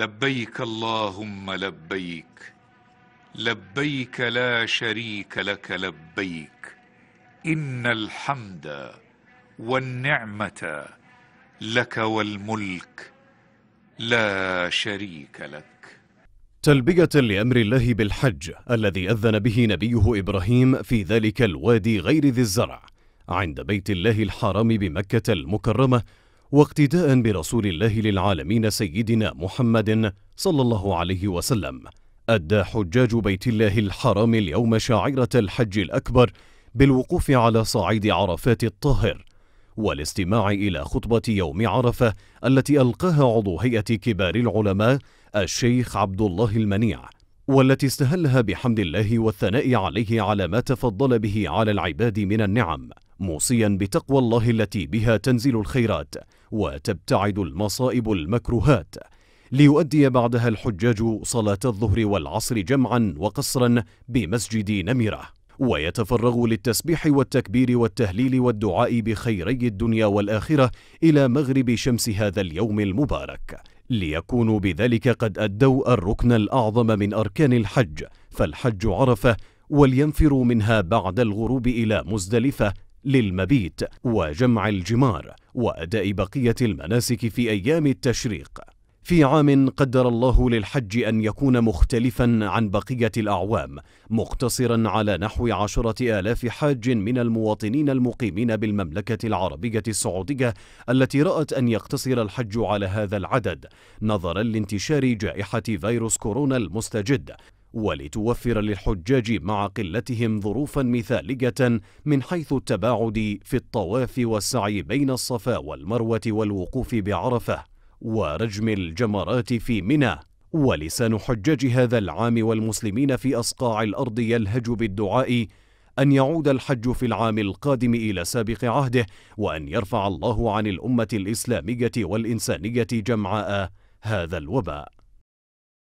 لبيك اللهم لبيك لبيك لا شريك لك لبيك إن الحمد والنعمة لك والملك لا شريك لك تلبية لأمر الله بالحج الذي أذن به نبيه إبراهيم في ذلك الوادي غير ذي الزرع عند بيت الله الحرام بمكة المكرمة واقتداء برسول الله للعالمين سيدنا محمد صلى الله عليه وسلم أدى حجاج بيت الله الحرام اليوم شعيرة الحج الأكبر بالوقوف على صعيد عرفات الطاهر والاستماع إلى خطبة يوم عرفة التي ألقاها عضو هيئة كبار العلماء الشيخ عبد الله المنيع والتي استهلها بحمد الله والثناء عليه على ما تفضل به على العباد من النعم موصيا بتقوى الله التي بها تنزل الخيرات وتبتعد المصائب المكروهات ليؤدي بعدها الحجاج صلاة الظهر والعصر جمعا وقصرا بمسجد نمرة ويتفرغ للتسبيح والتكبير والتهليل والدعاء بخيري الدنيا والآخرة إلى مغرب شمس هذا اليوم المبارك ليكونوا بذلك قد أدوا الركن الأعظم من أركان الحج فالحج عرفة ولينفروا منها بعد الغروب إلى مزدلفة للمبيت وجمع الجمار وأداء بقية المناسك في أيام التشريق في عام قدر الله للحج أن يكون مختلفا عن بقية الأعوام مقتصرا على نحو عشرة آلاف حاج من المواطنين المقيمين بالمملكة العربية السعودية التي رأت أن يقتصر الحج على هذا العدد نظرا لانتشار جائحة فيروس كورونا المستجد ولتوفر للحجاج مع قلتهم ظروفا مثاليه من حيث التباعد في الطواف والسعي بين الصفا والمروه والوقوف بعرفه ورجم الجمرات في منى ولسان حجاج هذا العام والمسلمين في اصقاع الارض يلهج بالدعاء ان يعود الحج في العام القادم الى سابق عهده وان يرفع الله عن الامه الاسلاميه والانسانيه جمعاء هذا الوباء